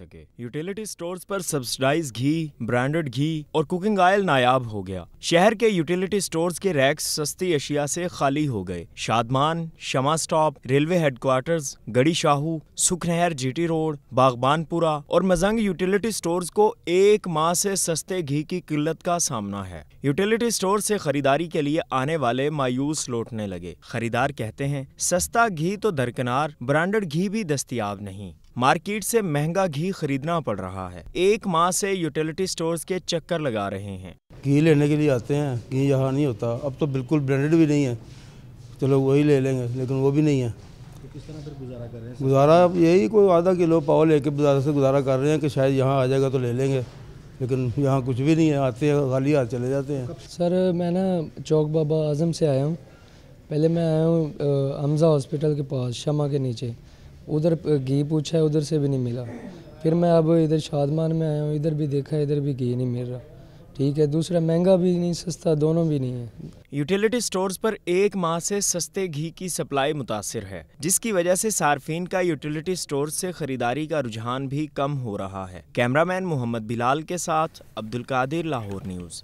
सके utility stores पर subsidise घी ब्रांडेड घी और कुकिंग ऑयल नायाब हो गया शहर के यूटिलिटी स्टोर्स के रैक्स सस्ती अशिया से खाली हो गए Shadman Shama stop railway headquarters Garhi Shahu Sukhnahar GT road Baghbanpura और मजंग यूटिलिटी स्टोर्स को एक माह से सस्ते घी की किल्लत का सामना है यूटिलिटी स्टोर से खरीदारी के लिए आने वाले मायूस लौटने लगे खरीदार कहते हैं सस्ता घी तो दरकिनार ब्रांडेड घी भी दस्तियाब नहीं मार्केट से महंगा घी ही खरीदना पड़ रहा है एक माह से यूटिलिटी स्टोर्स के चक्कर लगा रहे हैं घी लेने के लिए आते हैं घी यहाँ नहीं होता अब तो बिल्कुल ब्रांडेड भी नहीं है चलो वही ले लेंगे लेकिन वो भी नहीं है तो किस तरह गुजारा कर रहे हैं गुजारा यही कोई आधा किलो पाव लेके बाजार से गुजारा कर रहे हैं कि शायद यहाँ आ जाएगा तो ले लेंगे लेकिन यहाँ कुछ भी नहीं है आते हैं खाली हाथ चले जाते हैं सर मैं ना चौक बाबा आजम से आया हूँ पहले मैं आया हूँ हमजा हॉस्पिटल के पास शमा के नीचे उधर घी पूछा है उधर से भी नहीं मिला फिर मैं अब इधर शादमान में आया हूँ इधर भी देखा इधर भी घी नहीं मिल रहा ठीक है दूसरा महंगा भी नहीं सस्ता दोनों भी नहीं है यूटिलिटी स्टोर्स पर एक माह से सस्ते घी की सप्लाई मुतासर है जिसकी वजह से सार्फिन का यूटिलिटी स्टोर से खरीदारी का रुझान भी कम हो रहा है कैमरामैन मोहम्मद बिलाल के साथ अब्दुल कादिर लाहौर न्यूज़